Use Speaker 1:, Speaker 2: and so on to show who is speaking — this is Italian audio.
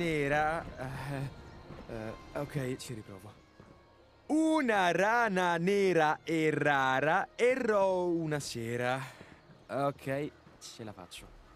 Speaker 1: nera... Uh, uh, ok, ci riprovo.
Speaker 2: Una rana nera e rara errò una sera. Ok, ce la faccio.